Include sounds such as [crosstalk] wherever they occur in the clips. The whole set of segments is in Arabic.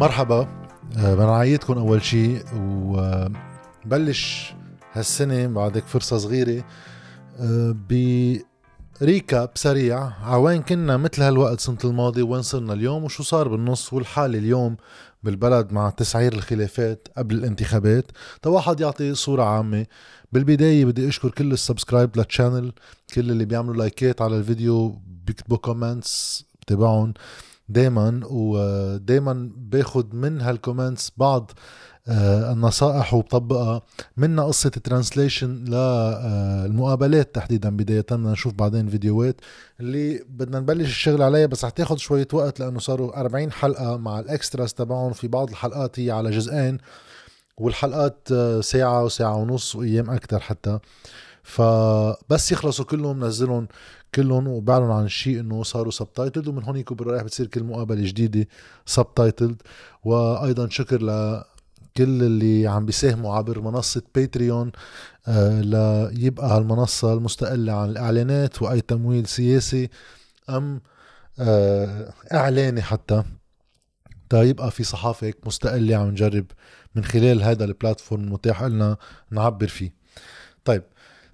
مرحبا آه، بنعيدكم اول شيء وبلش هالسنه بعدك فرصه صغيره آه، بريكاب سريع عوين كنا مثل هالوقت سنة الماضي وين صرنا اليوم وشو صار بالنص والحالة اليوم بالبلد مع تسعير الخلافات قبل الانتخابات تواحد يعطي صورة عامة بالبداية بدي أشكر كل السبسكرايب للشانل كل اللي بيعملوا لايكات على الفيديو بيكتبوا كومنتس بتبعهم دائما ودائما باخذ من هالكومنتس بعض آه، النصائح وبطبقها منا قصة الترانسليشن للمقابلات آه، تحديدا بداية بدنا نشوف بعدين فيديوهات اللي بدنا نبلش الشغل عليها بس رح شوية وقت لأنه صاروا 40 حلقة مع الإكستراز تبعهم في بعض الحلقات هي على جزئين والحلقات آه، ساعة وساعة ونص وأيام أكتر حتى فبس يخلصوا كلهم نزلهم كلهم وبعلن عن شيء انه صاروا سبتايتلد ومن هون يكون رايح بتصير كل مقابله جديده سبتايتلد وايضا شكر ل كل اللي عم بيساهموا عبر منصة باتريون آه ليبقى هالمنصة المستقلة عن الإعلانات وأي تمويل سياسي أم آه إعلاني حتى تا يبقى في صحافة هيك مستقلة عم نجرب من خلال هذا البلاتفورم المتاح لنا نعبر فيه طيب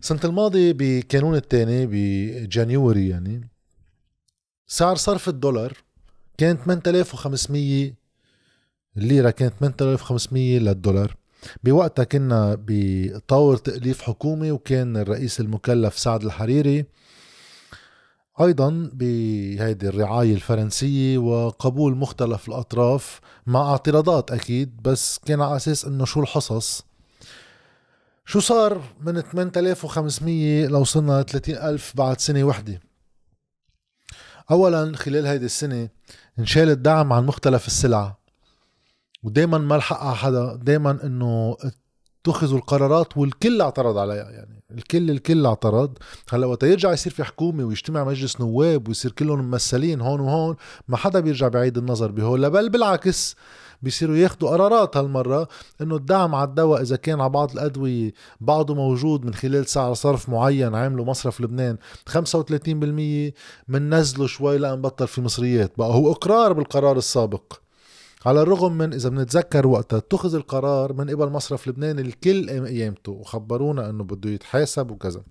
السنة الماضية بكانون الثاني بجانيوري يعني سعر صرف الدولار كان 8500 الليرة كانت 8500 للدولار بوقتها كنا بطور تأليف حكومي وكان الرئيس المكلف سعد الحريري ايضا بهيدي الرعايه الفرنسيه وقبول مختلف الاطراف مع اعتراضات اكيد بس كان على اساس انه شو الحصص شو صار من 8500 لو وصلنا 30000 بعد سنة وحدة اولا خلال هيدي السنة انشال الدعم عن مختلف السلع ودائما ما لحقها حدا دائما انه اتخذوا القرارات والكل اعترض عليها يعني الكل الكل اعترض هلا وقت يرجع يصير في حكومه ويجتمع مجلس نواب ويصير كلهم ممثلين هون وهون ما حدا بيرجع بعيد النظر بهول بل بالعكس بيصيروا ياخدوا قرارات هالمرة انه الدعم على الدواء اذا كان على بعض الادوية بعضه موجود من خلال سعر صرف معين عامله مصرف لبنان 35% مننزله شوي لنبطل في مصريات بقى هو اقرار بالقرار السابق على الرغم من اذا بنتذكر وقتها اتخذ القرار من قبل مصرف لبنان الكل قيامته وخبرونا انه بده يتحاسب وكذا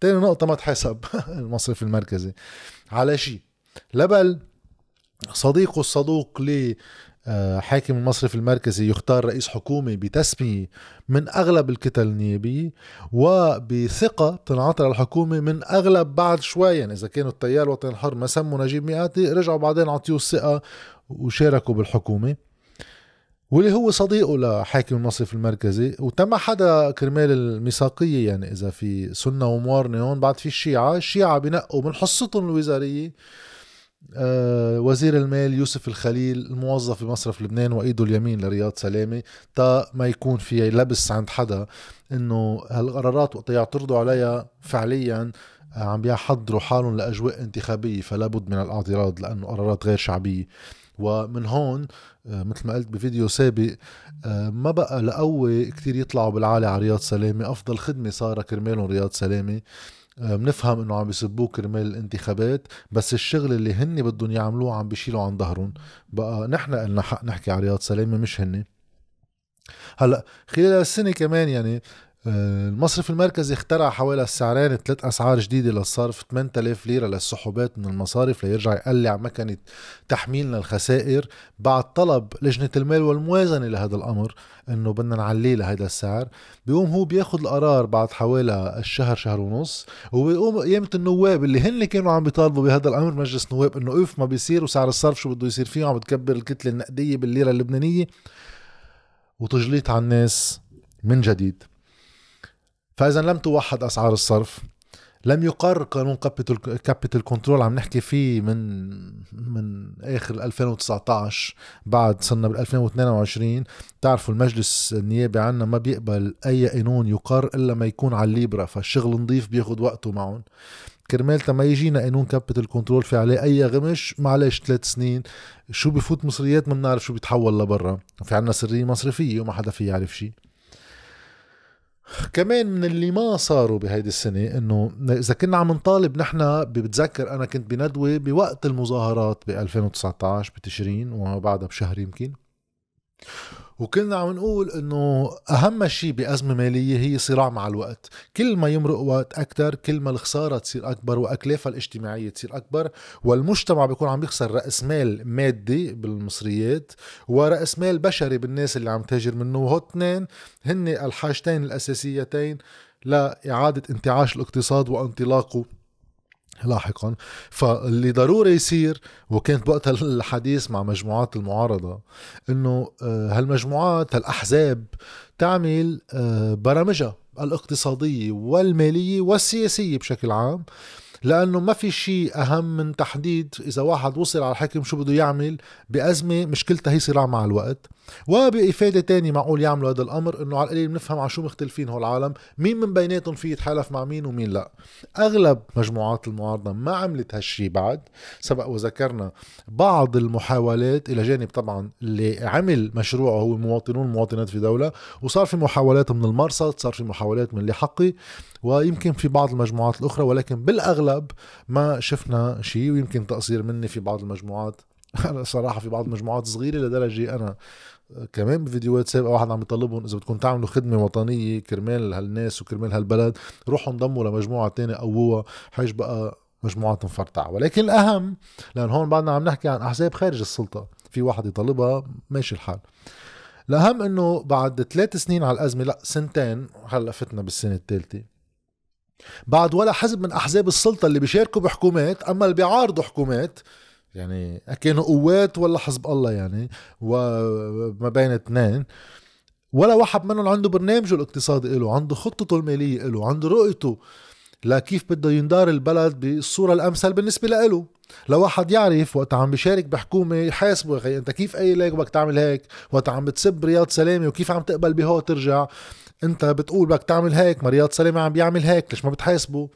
تاني نقطة ما تحاسب [laughs] المصرف المركزي على شيء لبل صديقه الصدوق آه، حاكم المصرف المركزي يختار رئيس حكومة بتسمية من أغلب الكتل النيابية وبثقة بتنعطى الحكومة من أغلب بعد شوي يعني إذا كانوا التيار الوطني الحر ما سموا نجيب مئاتي رجعوا بعدين عطيوه الثقة وشاركوا بالحكومة واللي هو صديقه لحاكم المصرف المركزي وتم حدا كرمال الميثاقيه يعني اذا في سنه وموارنه هون بعد في الشيعه، الشيعه بنقوا من حصتهم الوزاريه آه، وزير المال يوسف الخليل الموظف بمصرف لبنان وايده اليمين لرياض سلامه تا ما يكون في لبس عند حدا انه هالقرارات وقت يعترضوا عليها فعليا آه، عم بيحضروا حالهم لاجواء انتخابيه فلا بد من الاعتراض لانه قرارات غير شعبيه ومن هون آه، مثل ما قلت بفيديو سابق ما بقى لقوي كتير يطلعوا بالعالي على رياض سلامه افضل خدمه صار كرمالهم رياض سلامه بنفهم آه، انه عم بيسبوه كرمال الانتخابات بس الشغل اللي هن بدهم يعملوه عم بيشيلوا عن ظهرهم بقى نحن قلنا حق نحكي على رياض سلامه مش هن هلا خلال السنه كمان يعني المصرف المركزي اخترع حوالي السعرين ثلاث اسعار جديده للصرف 8000 ليره للسحوبات من المصارف ليرجع يقلع مكنه تحميلنا الخسائر بعد طلب لجنه المال والموازنه لهذا الامر انه بدنا نعليه لهذا السعر بيقوم هو بياخذ القرار بعد حوالي الشهر شهر ونص وبيقوم قيامه النواب اللي هن كانوا عم بيطالبوا بهذا الامر مجلس نواب انه اوف ما بيصير وسعر الصرف شو بده يصير فيه عم بتكبر الكتله النقديه بالليره اللبنانيه وتجليط على الناس من جديد فاذا لم توحد اسعار الصرف لم يقر قانون كابيتال كابيتال كنترول عم نحكي فيه من من اخر 2019 بعد صرنا بال 2022 بتعرفوا المجلس النيابي عنا ما بيقبل اي قانون يقر الا ما يكون على الليبرا فالشغل نظيف بياخد وقته معهم كرمال ما يجينا قانون كابيتال كنترول في عليه اي غمش معلش ثلاث سنين شو بفوت مصريات ما بنعرف شو بيتحول لبرا في عنا سريه مصرفيه وما حدا في يعرف شيء كمان من اللي ما صاروا بهيدي السنة انه اذا كنا عم نطالب نحن بتذكر انا كنت بندوة بوقت المظاهرات ب 2019 بتشرين وبعدها بشهر يمكن وكنا عم نقول انه اهم شيء بازمه ماليه هي صراع مع الوقت، كل ما يمرق وقت اكثر كل ما الخساره تصير اكبر واكلافها الاجتماعيه تصير اكبر، والمجتمع بيكون عم يخسر راس مال مادي بالمصريات وراس مال بشري بالناس اللي عم تهجر منه، وهو اثنين هن الحاجتين الاساسيتين لاعاده انتعاش الاقتصاد وانطلاقه لاحقا فاللي ضروري يصير وكانت وقتها الحديث مع مجموعات المعارضة انه آه، هالمجموعات هالاحزاب تعمل آه، برامجها الاقتصادية والمالية والسياسية بشكل عام لأنه ما في شيء أهم من تحديد إذا واحد وصل على الحكم شو بده يعمل بأزمة مشكلتها هي صراع مع الوقت وبإفادة تاني معقول يعملوا هذا الأمر إنه على القليل بنفهم على شو مختلفين هول العالم مين من بيناتهم في يتحالف مع مين ومين لا أغلب مجموعات المعارضة ما عملت هالشي بعد سبق وذكرنا بعض المحاولات إلى جانب طبعا اللي عمل مشروعه هو مواطنون ومواطنات في دولة وصار في محاولات من المرصد صار في محاولات من اللي حقي ويمكن في بعض المجموعات الاخرى ولكن بالاغلب ما شفنا شيء ويمكن تقصير مني في بعض المجموعات [laughs] انا صراحه في بعض المجموعات صغيره لدرجه انا كمان بفيديوهات سابقه واحد عم يطلبهم اذا بدكم تعملوا خدمه وطنيه كرمال هالناس وكرمال هالبلد روحوا انضموا لمجموعه تانية قووها حيش بقى مجموعات مفرطعه ولكن الاهم لان هون بعدنا عم نحكي عن احزاب خارج السلطه في واحد يطالبها ماشي الحال الاهم انه بعد ثلاث سنين على الازمه لا سنتين هلا فتنا بالسنه الثالثه بعد ولا حزب من احزاب السلطه اللي بيشاركوا بحكومات اما اللي بيعارضوا حكومات يعني كانوا قوات ولا حزب الله يعني وما بين اثنين ولا واحد منهم عنده برنامجه الاقتصادي له عنده خطته الماليه له عنده رؤيته لكيف بده يندار البلد بالصورة الأمثل بالنسبة له لو واحد يعرف وقت عم بيشارك بحكومة يحاسبه أخي أنت كيف أي ليك بدك تعمل هيك وقت عم بتسب رياض سلامي وكيف عم تقبل بهو ترجع انت بتقول بدك تعمل هيك ما رياض سلامه عم بيعمل هيك ليش ما بتحاسبه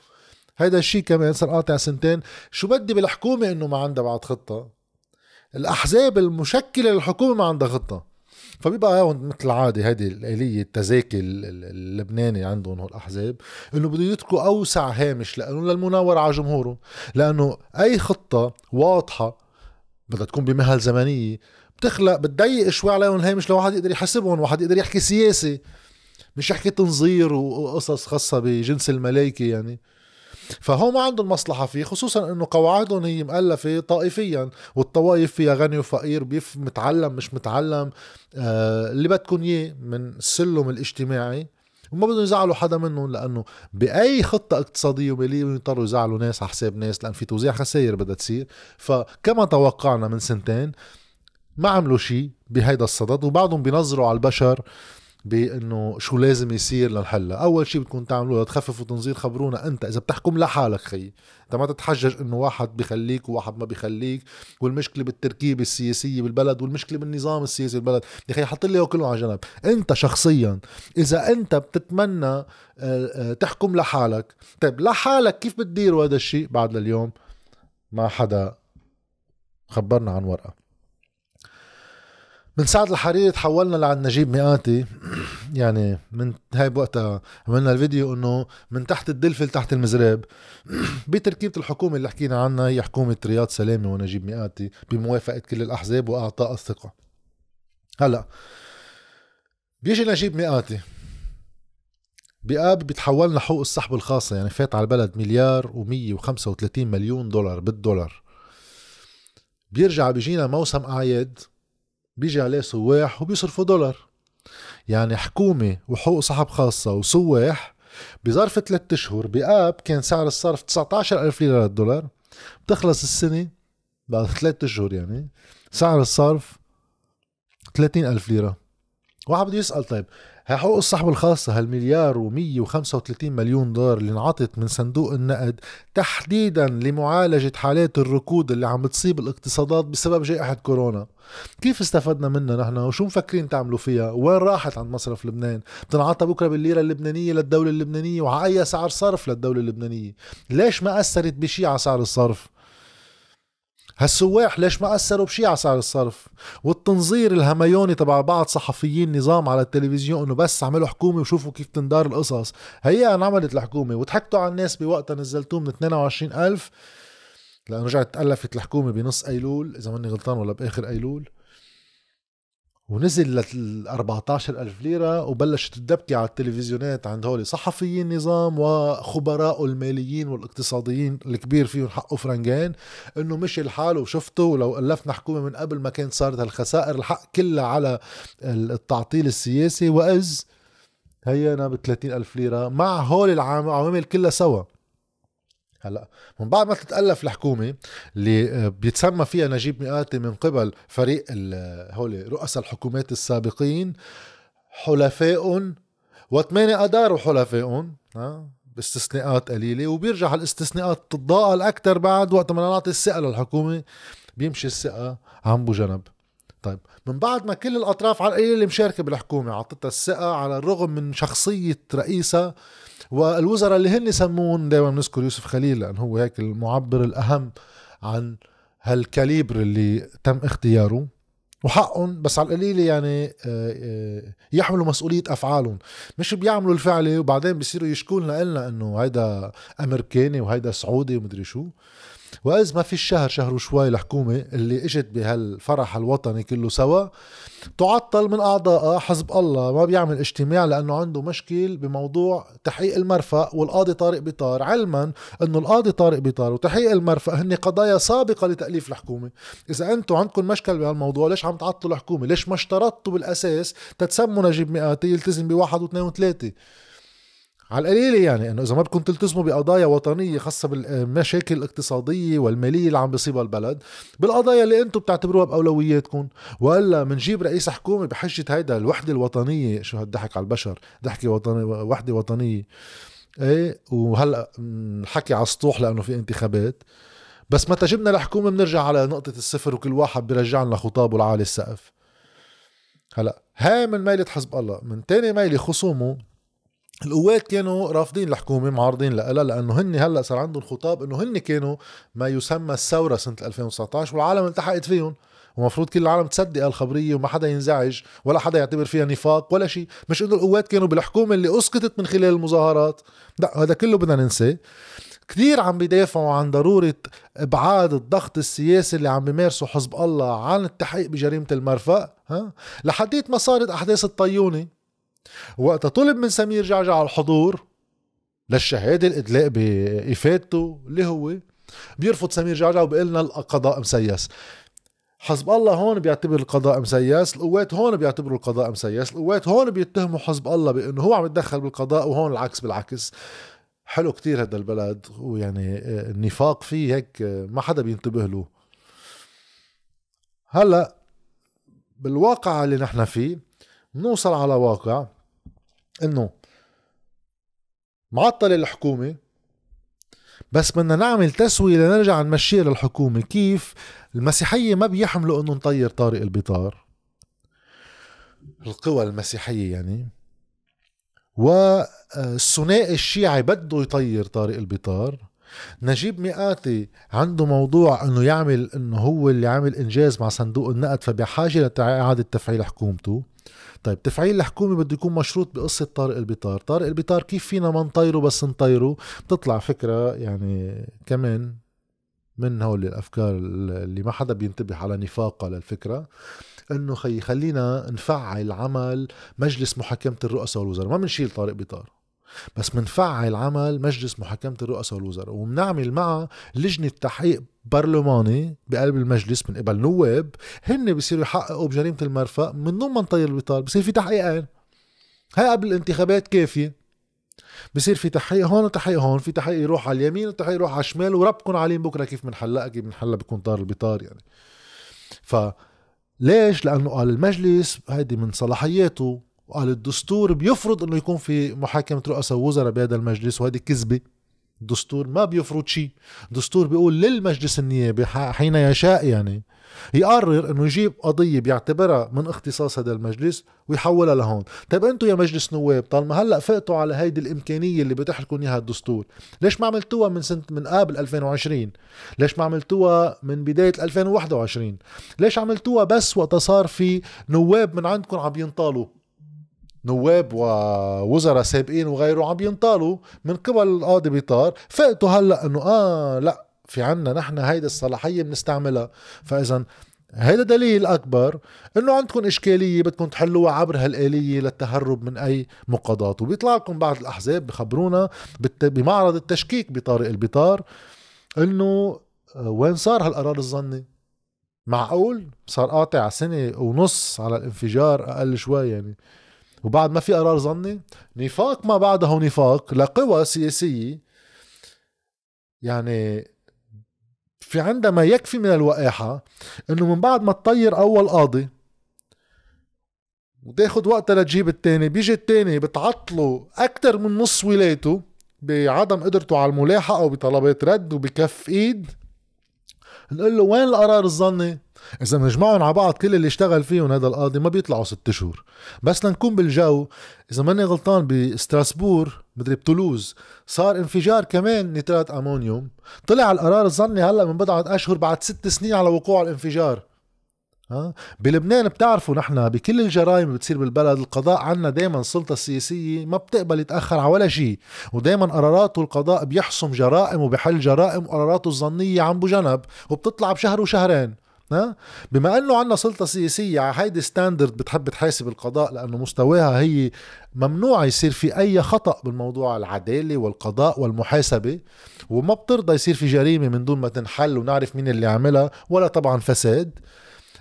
هيدا الشيء كمان صار قاطع سنتين شو بدي بالحكومه انه ما عندها بعد خطه الاحزاب المشكله للحكومه ما عندها خطه فبيبقى هون مثل العاده هيدي الاليه التذاكي اللبناني عندهم هول الاحزاب انه بده يتركوا اوسع هامش لانه للمناوره على جمهورهم لانه اي خطه واضحه بدها تكون بمهل زمنيه بتخلق بتضيق شوي عليهم الهامش لواحد يقدر يحسبهم واحد يقدر يحكي سياسي مش حكي تنظير وقصص خاصة بجنس الملائكة يعني فهو ما عندهم مصلحة فيه خصوصا انه قواعدهم هي مؤلفة طائفيا والطوائف فيها غني وفقير بيف متعلم مش متعلم آه اللي بدكم اياه من السلم الاجتماعي وما بدهم يزعلوا حدا منهم لانه باي خطه اقتصاديه وماليه يضطروا يزعلوا ناس على حساب ناس لان في توزيع خسائر بدها تصير فكما توقعنا من سنتين ما عملوا شيء بهيدا الصدد وبعضهم بينظروا على البشر بانه شو لازم يصير لنحلها اول شيء بدكم تعملوه لتخففوا تنظير خبرونا انت اذا بتحكم لحالك خيي انت ما تتحجج انه واحد بخليك وواحد ما بخليك والمشكله بالتركيبه السياسيه بالبلد والمشكله بالنظام السياسي بالبلد يا اخي حط لي كله على جنب انت شخصيا اذا انت بتتمنى آه، آه، تحكم لحالك طيب لحالك كيف بتديروا هذا الشيء بعد لليوم ما حدا خبرنا عن ورقه من سعد الحريري تحولنا لعند نجيب مئاتي [clears throat] يعني من هاي بوقتها عملنا الفيديو انه من تحت الدلفل تحت المزراب [clears throat] بتركيبه الحكومه اللي حكينا عنها هي حكومه رياض سلامه ونجيب مئاتي بموافقه كل الاحزاب واعطاء الثقه هلا بيجي نجيب مئاتي بقاب بيتحول لحقوق السحب الخاصة يعني فات على البلد مليار و135 مليون دولار بالدولار بيرجع بيجينا موسم أعياد بيجي عليه سواح وبيصرفوا دولار يعني حكومة وحقوق صاحب خاصة وسواح بظرف ثلاثة أشهر بآب كان سعر الصرف 19 ألف ليرة للدولار بتخلص السنة بعد ثلاثة أشهر يعني سعر الصرف 30 ألف ليرة واحد بده يسأل طيب حقوق الصحبة الخاصة هالمليار و135 مليون دولار اللي انعطت من صندوق النقد تحديدا لمعالجة حالات الركود اللي عم بتصيب الاقتصادات بسبب جائحة كورونا كيف استفدنا منها نحن وشو مفكرين تعملوا فيها وين راحت عند مصرف لبنان بتنعطى بكره بالليره اللبنانيه للدوله اللبنانيه وعلى اي سعر صرف للدوله اللبنانيه ليش ما اثرت بشيء على سعر الصرف هالسواح ليش ما أثروا بشي على سعر الصرف والتنظير الهميوني تبع بعض صحفيين نظام على التلفزيون انه بس عملوا حكومة وشوفوا كيف تندار القصص هي انعملت الحكومة وضحكتوا على الناس بوقتها نزلتوه من 22000 لأنه رجعت تألفت الحكومة بنص أيلول إذا ماني غلطان ولا بآخر أيلول ونزل ل 14000 ليره وبلشت الدبكه على التلفزيونات عند هول صحفيين نظام وخبراء الماليين والاقتصاديين الكبير فيهم حقه فرنجان انه مشي الحال وشفته ولو الفنا حكومه من قبل ما كانت صارت هالخسائر الحق كلها على التعطيل السياسي واز هينا ب 30000 ليره مع هول العوامل كلها سوا هلا من بعد ما تتالف الحكومه اللي آه، بيتسمى فيها نجيب مئاتي من قبل فريق آه، هول رؤساء الحكومات السابقين حلفائهم وثمانية أدار حلفائهم آه، باستثناءات قليلة وبيرجع الاستثناءات تتضاءل أكثر بعد وقت ما نعطي الثقة للحكومة بيمشي الثقة عم بجنب طيب من بعد ما كل الاطراف على القليله مشاركه بالحكومه اعطتها الثقه على الرغم من شخصيه رئيسها والوزراء اللي هن سموهم دائما بنذكر يوسف خليل لانه هو هيك المعبر الاهم عن هالكاليبر اللي تم اختياره وحقهم بس على القليله يعني آه، آه، يحملوا مسؤوليه افعالهم مش بيعملوا الفعله وبعدين بيصيروا يشكون لنا انه هيدا امريكاني وهيدا سعودي ومدري شو واذ ما في الشهر شهر وشوي الحكومه اللي اجت بهالفرح الوطني كله سوا تعطل من اعضائها حزب الله ما بيعمل اجتماع لانه عنده مشكل بموضوع تحقيق المرفأ والقاضي طارق بيطار علما انه القاضي طارق بيطار وتحقيق المرفأ هن قضايا سابقه لتاليف الحكومه اذا انتم عندكم مشكل بهالموضوع ليش عم تعطلوا الحكومه ليش ما اشترطتوا بالاساس تتسموا نجيب مئاتي يلتزم بواحد واثنين وثلاثه على القليلة يعني انه اذا ما بدكم تلتزموا بقضايا وطنية خاصة بالمشاكل الاقتصادية والمالية اللي عم بيصيبها البلد بالقضايا اللي انتم بتعتبروها باولوياتكم والا منجيب رئيس حكومة بحجة هيدا الوحدة الوطنية شو هالضحك على البشر ضحكة وطنية وحدة وطنية ايه وهلا حكي على السطوح لانه في انتخابات بس متى جبنا الحكومة بنرجع على نقطة الصفر وكل واحد بيرجع لنا خطابه العالي السقف هلا هاي من ميلة حزب الله من تاني ميلة خصومه القوات كانوا رافضين الحكومة معارضين لها لأنه هن هلا صار عندهم خطاب إنه هن كانوا ما يسمى الثورة سنة 2019 والعالم التحقت فيهم ومفروض كل العالم تصدق الخبرية وما حدا ينزعج ولا حدا يعتبر فيها نفاق ولا شيء مش إنه القوات كانوا بالحكومة اللي أسقطت من خلال المظاهرات لا هذا كله بدنا ننساه كثير عم بيدافعوا عن ضرورة إبعاد الضغط السياسي اللي عم بيمارسه حزب الله عن التحقيق بجريمة المرفأ ها لحديت ما صارت أحداث الطيونة وقت طلب من سمير جعجع الحضور للشهادة الإدلاء بإفادته اللي هو بيرفض سمير جعجع وبيقول لنا القضاء مسيس حزب الله هون بيعتبر القضاء مسيس القوات هون بيعتبروا القضاء مسيس القوات هون بيتهموا حزب الله بأنه هو عم يتدخل بالقضاء وهون العكس بالعكس حلو كتير هذا البلد ويعني آه، النفاق فيه هيك آه، ما حدا بينتبه له هلا بالواقع اللي نحن فيه بنوصل على واقع انه معطل الحكومة بس بدنا نعمل تسوية لنرجع نمشيها للحكومة كيف المسيحية ما بيحملوا انه نطير طارق البطار القوى المسيحية يعني والثنائي آه، الشيعي بده يطير طارق البطار نجيب مئاتي عنده موضوع انه يعمل انه هو اللي عمل انجاز مع صندوق النقد فبحاجه لاعاده تفعيل حكومته طيب تفعيل الحكومة بده يكون مشروط بقصة طارق البطار طارق البطار كيف فينا ما نطيره بس نطيره بتطلع فكرة يعني كمان من هول الأفكار اللي ما حدا بينتبه على نفاقها للفكرة انه خلينا نفعل عمل مجلس محاكمه الرؤساء والوزراء ما بنشيل طارق بطار بس منفعل عمل مجلس محاكمة الرؤساء والوزراء ومنعمل معه لجنة تحقيق برلماني بقلب المجلس من قبل نواب هن بصيروا يحققوا بجريمة المرفأ من ضمن نطير البطال بصير في تحقيقين هاي قبل الانتخابات كافية بصير في تحقيق هون وتحقيق هون في تحقيق يروح على اليمين وتحقيق يروح على الشمال وربكم عليهم بكره كيف بنحلقها كيف بنحلها بكون طار البطار يعني ف ليش؟ لانه قال المجلس هيدي من صلاحياته وقال الدستور بيفرض انه يكون في محاكمه رؤساء وزراء بهذا المجلس وهذه كذبه الدستور ما بيفرض شيء الدستور بيقول للمجلس النيابي حين يشاء يعني يقرر انه يجيب قضية بيعتبرها من اختصاص هذا المجلس ويحولها لهون طيب انتم يا مجلس نواب طالما هلا فقتوا على هيدي الامكانية اللي بيتيح لكم اياها الدستور ليش ما عملتوها من سنة من قبل 2020 ليش ما عملتوها من بداية 2021 ليش عملتوها بس وقت صار في نواب من عندكم عم ينطالوا نواب ووزراء سابقين وغيره عم ينطالوا من قبل القاضي بيطار فقتوا هلا انه اه لا في عنا نحن هيدي الصلاحيه بنستعملها فاذا هيدا دليل اكبر انه عندكم اشكاليه بدكم تحلوها عبر هالاليه للتهرب من اي مقاضاه وبيطلع لكم بعض الاحزاب بخبرونا بمعرض التشكيك بطارق البطار انه آه، وين صار هالقرار الظني معقول صار قاطع سنه ونص على الانفجار اقل شوي يعني وبعد ما في قرار ظني نفاق ما بعده نفاق لقوى سياسية يعني في عندها ما يكفي من الوقاحة انه من بعد ما تطير اول قاضي وتاخد وقتها لتجيب التاني بيجي التاني بتعطله اكتر من نص ولايته بعدم قدرته على الملاحقة وبطلبات رد وبكف ايد نقول له وين القرار الظني اذا بنجمعهم على بعض كل اللي اشتغل فيهم هذا القاضي ما بيطلعوا ست شهور بس لنكون بالجو اذا ماني غلطان بستراسبور مدري بتولوز صار انفجار كمان نترات امونيوم طلع القرار الظني هلا من بضعه اشهر بعد ست سنين على وقوع الانفجار ها بلبنان بتعرفوا نحن بكل الجرائم اللي بتصير بالبلد القضاء عنا دائما السلطه السياسيه ما بتقبل يتاخر على ولا شيء ودائما قراراته القضاء بيحسم جرائم وبحل جرائم وقراراته الظنيه عم بجنب وبتطلع بشهر وشهرين ها بما انه عندنا سلطه سياسيه على هيدي ستاندرد بتحب تحاسب القضاء لانه مستواها هي ممنوع يصير في اي خطا بالموضوع العداله والقضاء والمحاسبه وما بترضى يصير في جريمه من دون ما تنحل ونعرف مين اللي عملها ولا طبعا فساد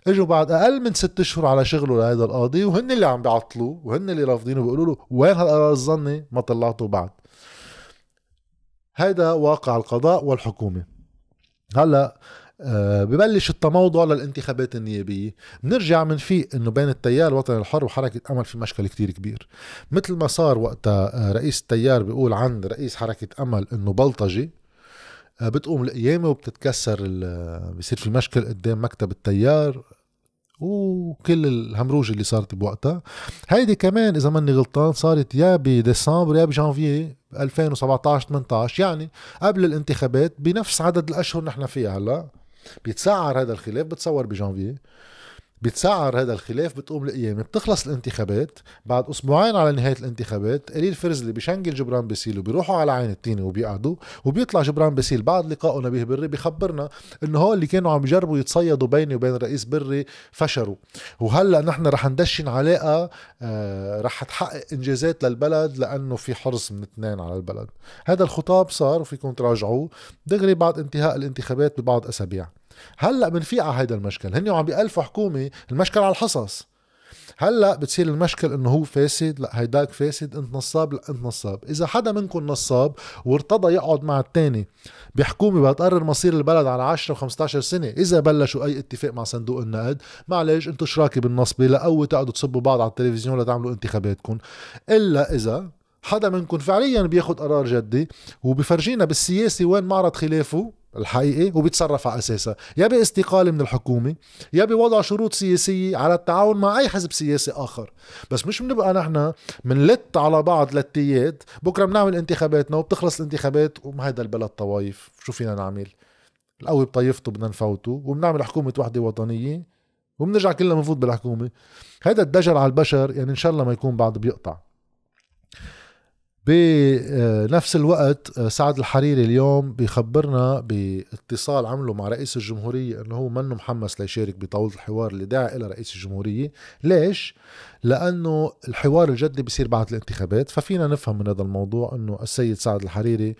اجوا بعد اقل من ست اشهر على شغله لهذا القاضي وهن اللي عم بيعطلوه وهن اللي رافضينه بيقولوا له وين هالقرار الظني ما طلعته بعد هيدا واقع القضاء والحكومه هلا آه، ببلش التموضع للانتخابات النيابية بنرجع منفيق انه بين التيار الوطني الحر وحركة امل في مشكل كتير كبير مثل ما صار وقتها آه، رئيس التيار بيقول عن رئيس حركة امل انه بلطجي آه، بتقوم القيامة وبتتكسر بصير في مشكل قدام مكتب التيار وكل الهمروج اللي صارت بوقتها هيدي كمان اذا ماني غلطان صارت يا بديسمبر يا بجانفيي 2017 18 يعني قبل الانتخابات بنفس عدد الاشهر نحن فيها هلا بيتسعر هذا الخلاف بتصور بجانفيي بيتسعر هذا الخلاف بتقوم القيامه بتخلص الانتخابات بعد اسبوعين على نهايه الانتخابات قليل فرزلي بشنجل جبران باسيل وبيروحوا على عين التينه وبيقعدوا وبيطلع جبران باسيل بعد لقائه نبيه بري بخبرنا انه هو اللي كانوا عم يجربوا يتصيدوا بيني وبين رئيس بري فشلوا وهلا نحن رح ندشن علاقه آه، رح تحقق انجازات للبلد لانه في حرص من اثنين على البلد هذا الخطاب صار وفيكم تراجعوه دغري بعد انتهاء الانتخابات ببعض اسابيع هلا بنفيق على هيدا المشكل هن عم بيألفوا حكومه المشكل على الحصص هلا بتصير المشكل انه هو فاسد لا هيداك فاسد انت نصاب لا انت نصاب اذا حدا منكم نصاب وارتضى يقعد مع الثاني بحكومه بدها تقرر مصير البلد على 10 و15 سنه اذا بلشوا اي اتفاق مع صندوق النقد معلش انتم شراكه بالنصبه لقوي تقعدوا تصبوا بعض على التلفزيون لتعملوا انتخاباتكم الا اذا حدا منكم فعليا بياخد قرار جدي وبفرجينا بالسياسه وين معرض خلافه الحقيقي وبيتصرف على اساسها يا باستقاله من الحكومه يا بوضع شروط سياسيه على التعاون مع اي حزب سياسي اخر بس مش بنبقى نحن بنلت على بعض لتيات بكره بنعمل انتخاباتنا وبتخلص الانتخابات هيدا البلد طوايف شو فينا نعمل القوي بطيفته بدنا نفوته وبنعمل حكومه وحده وطنيه وبنرجع كلنا بنفوت بالحكومه هذا الدجل على البشر يعني ان شاء الله ما يكون بعد بيقطع بنفس آه، الوقت آه، سعد الحريري اليوم بيخبرنا باتصال عمله مع رئيس الجمهورية انه هو منه محمس ليشارك بطاولة الحوار اللي دعا إلى رئيس الجمهورية ليش؟ لأنه الحوار الجدي بيصير بعد الانتخابات ففينا نفهم من هذا الموضوع انه السيد سعد الحريري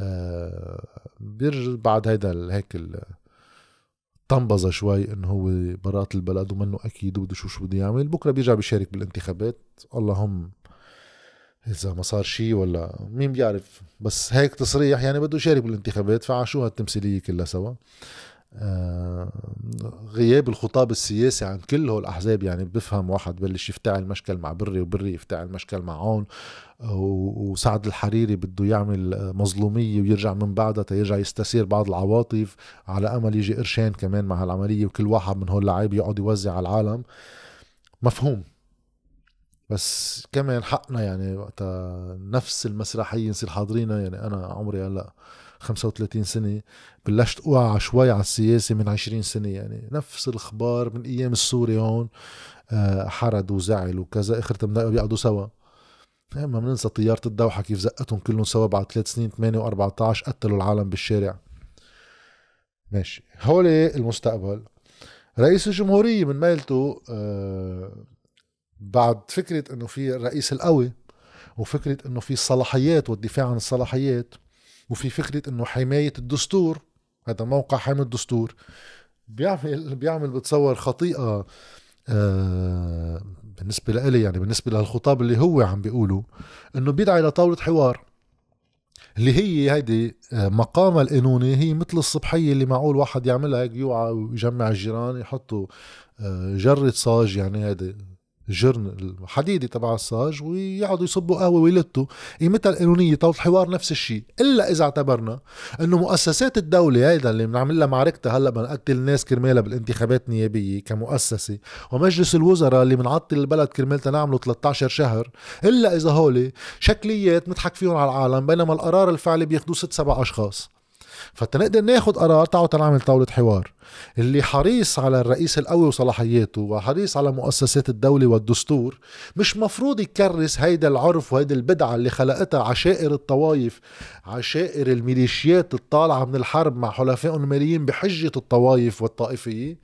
آه، بيرجع بعد هيدا هيك طنبزه شوي انه هو برات البلد ومنه اكيد وبده شو شو بده يعمل بكره بيرجع بيشارك بالانتخابات اللهم اذا ما صار شيء ولا مين بيعرف بس هيك تصريح يعني بده يشارك بالانتخابات فعشو هالتمثيليه كلها سوا آه، غياب الخطاب السياسي عن كل هول الاحزاب يعني بفهم واحد بلش يفتعل مشكل مع بري وبري يفتعل مشكل مع عون وسعد الحريري بده يعمل مظلوميه ويرجع من بعدها تيرجع يستثير بعض العواطف على امل يجي قرشين كمان مع هالعمليه وكل واحد من هول اللعيب يقعد يوزع على العالم مفهوم بس كمان حقنا يعني وقتها نفس المسرحية نصير حاضرينها يعني أنا عمري هلا 35 سنة بلشت أوعى شوي على السياسة من 20 سنة يعني نفس الأخبار من أيام السوري هون آه، حرد وزعل وكذا آخرتها بنلاقيهم بيقعدوا سوا يعني ما بننسى طيارة الدوحة كيف زقتهم كلهم سوا بعد ثلاث سنين 8 و14 قتلوا العالم بالشارع ماشي هولي المستقبل رئيس الجمهورية من ميلته آه بعد فكرة انه في الرئيس القوي وفكرة انه في الصلاحيات والدفاع عن الصلاحيات وفي فكرة انه حماية الدستور هذا موقع حامي الدستور بيعمل بيعمل بتصور خطيئة آه بالنسبة لإلي يعني بالنسبة للخطاب اللي هو عم بيقوله انه بيدعي لطاولة حوار اللي هي هيدي آه، مقامها القانوني هي مثل الصبحية اللي معقول واحد يعملها هيك يوعى ويجمع الجيران يحطوا آه، جرة صاج يعني هيدي الجرن الحديدي تبع الصاج ويقعدوا يصبوا قهوه ويلتوا قيمتها إيه القانونيه طول الحوار نفس الشيء الا اذا اعتبرنا انه مؤسسات الدوله هيدا اللي بنعمل لها معركتها هلا بنقتل الناس كرمالها بالانتخابات النيابيه كمؤسسه ومجلس الوزراء اللي بنعطل البلد كرمال نعمله 13 شهر الا اذا هولي شكليات نضحك فيهم على العالم بينما القرار الفعلي بياخذوه ست سبع اشخاص فتنقدر ناخد قرار تعالوا تنعمل طاولة حوار اللي حريص على الرئيس القوي وصلاحياته وحريص على مؤسسات الدولة والدستور مش مفروض يكرس هيدا العرف وهيدا البدعة اللي خلقتها عشائر الطوايف عشائر الميليشيات الطالعة من الحرب مع حلفائهم الماليين بحجة الطوايف والطائفية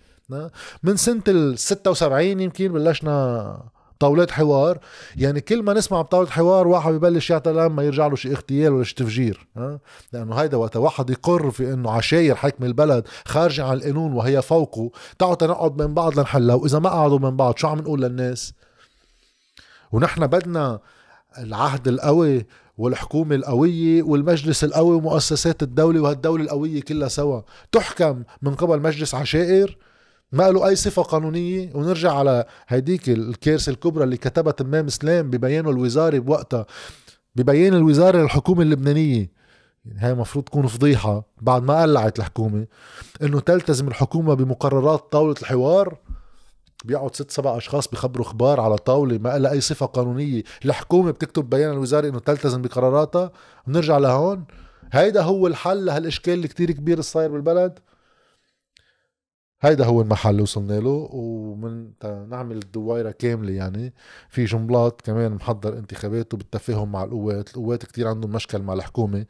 من سنة ال 76 يمكن بلشنا طاولات حوار يعني كل ما نسمع بطاوله حوار واحد ببلش يعتل ما يرجع له شيء اغتيال ولا شيء تفجير ها لانه هيدا وقت واحد يقر في انه عشاير حكم البلد خارجه عن القانون وهي فوقه تعوا تنقعد من بعض لنحلها واذا ما قعدوا من بعض شو عم نقول للناس ونحن بدنا العهد القوي والحكومة القوية والمجلس القوي ومؤسسات الدولة وهالدولة القوية كلها سوا تحكم من قبل مجلس عشائر ما له اي صفه قانونيه ونرجع على هيديك الكارثه الكبرى اللي كتبها تمام سلام ببيانه الوزاري بوقتها ببيان الوزاره للحكومه اللبنانيه يعني هاي المفروض تكون فضيحة بعد ما قلعت الحكومة انه تلتزم الحكومة بمقررات طاولة الحوار بيقعد ست سبع اشخاص بخبروا اخبار على طاولة ما لها اي صفة قانونية الحكومة بتكتب بيان الوزاري انه تلتزم بقراراتها بنرجع لهون هيدا هو الحل لهالاشكال الكتير كبير الصاير بالبلد هيدا هو المحل اللي وصلنا له ومن نعمل الدوائره كامله يعني في جنبلاط كمان محضر انتخاباته بالتفاهم مع القوات، القوات كتير عندهم مشكل مع الحكومه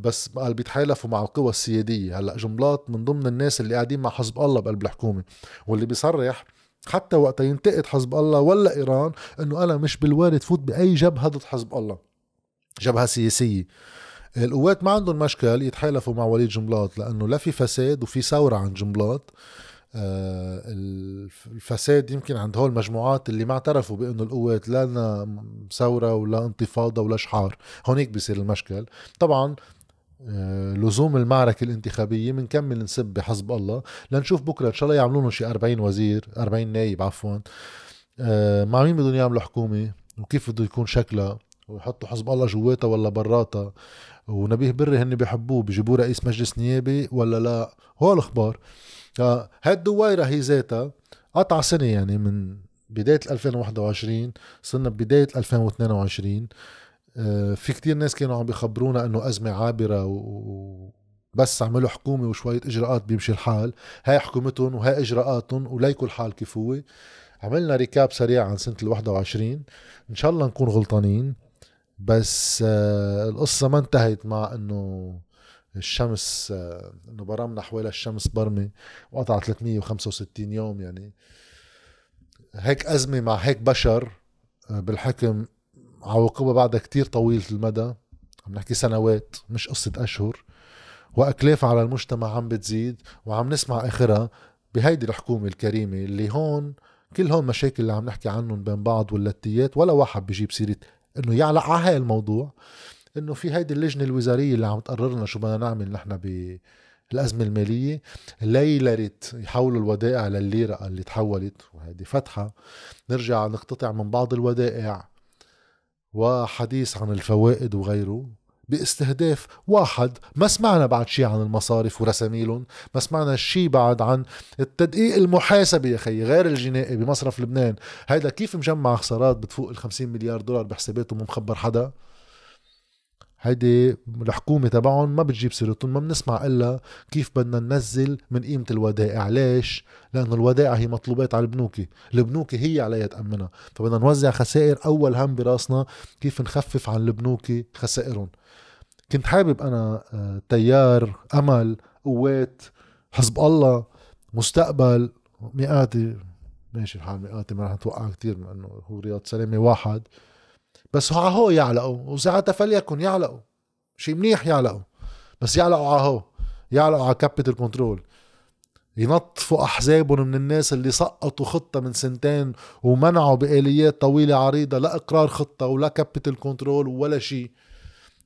بس قال بيتحالفوا مع القوى السياديه، هلا جنبلاط من ضمن الناس اللي قاعدين مع حزب الله بقلب الحكومه واللي بيصرح حتى وقت ينتقد حزب الله ولا ايران انه انا مش بالوارد فوت باي جبهه ضد حزب الله جبهه سياسيه القوات ما عندهم مشكل يتحالفوا مع وليد جنبلاط لانه لا في فساد وفي ثوره عن جنبلاط آه، الفساد يمكن عند هول المجموعات اللي ما اعترفوا بانه القوات لا ثوره ولا انتفاضه ولا شحار هونيك بصير المشكل طبعا آه، لزوم المعركة الانتخابية بنكمل نسب بحزب الله لنشوف بكرة إن شاء الله يعملون لهم شي 40 وزير 40 نايب عفوا آه، مع مين بدهم يعملوا حكومة وكيف بده يكون شكلها ويحطوا حزب الله جواتها ولا براتها ونبيه بري هن بيحبوه بيجيبوه رئيس مجلس نيابي ولا لا هو الاخبار هاي هي ذاتها قطع سنه يعني من بدايه 2021 صرنا ببدايه 2022 آه، في كتير ناس كانوا عم بيخبرونا انه ازمه عابره و بس عملوا حكومه وشويه اجراءات بيمشي الحال هاي حكومتهم وهاي اجراءاتهم وليكوا الحال كيف هو عملنا ريكاب سريع عن سنه ال 21 ان شاء الله نكون غلطانين بس آه، القصة ما انتهت مع انه الشمس آه، انه برمنا حوالي الشمس برمي وقطع 365 يوم يعني هيك ازمه مع هيك بشر آه، بالحكم عواقبها بعدها كتير طويله المدى عم نحكي سنوات مش قصه اشهر واكلاف على المجتمع عم بتزيد وعم نسمع اخرها بهيدي الحكومه الكريمه اللي هون كل هون مشاكل اللي عم نحكي عنهم بين بعض واللتيات ولا واحد بيجيب سيره انه يعلق على هاي الموضوع انه في هيدي اللجنه الوزاريه اللي عم تقررنا شو بدنا نعمل نحن بالازمه المالية ليلرت يحولوا الودائع للليرة اللي تحولت وهذه فتحة نرجع نقتطع من بعض الودائع وحديث عن الفوائد وغيره باستهداف واحد ما سمعنا بعد شيء عن المصارف ورساميلهم ما سمعنا شيء بعد عن التدقيق المحاسبي يا خي غير الجنائي بمصرف لبنان هيدا كيف مجمع خسارات بتفوق ال 50 مليار دولار بحساباته مو مخبر حدا هيدي الحكومة تبعهم ما بتجيب سيرتهم ما بنسمع إلا كيف بدنا ننزل من قيمة الودائع ليش؟ لأنه الودائع هي مطلوبات على البنوك البنوك هي عليها تأمنها فبدنا نوزع خسائر أول هم براسنا كيف نخفف عن البنوك خسائرهم كنت حابب انا آه، تيار امل قوات حزب الله مستقبل مئاتي ماشي الحال مئاتي ما رح نتوقع كثير من انه هو رياض سلامه واحد بس هو يعلقوا وساعتها فليكن يعلقوا شيء منيح يعلقوا بس يعلقوا على هو يعلقوا على كابيتال كنترول ينطفوا احزابهم من الناس اللي سقطوا خطه من سنتين ومنعوا باليات طويله عريضه لا اقرار خطه ولا كابيتال كنترول ولا شيء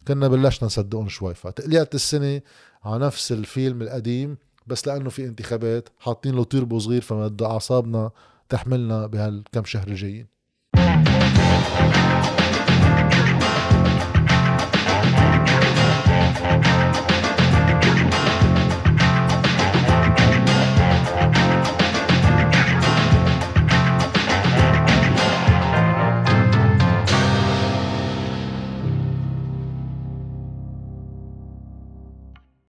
كنا بلشنا نصدقهم شوي فتقليات السنة على نفس الفيلم القديم بس لأنه في انتخابات حاطين له تيربو صغير فما أعصابنا تحملنا بهالكم شهر الجايين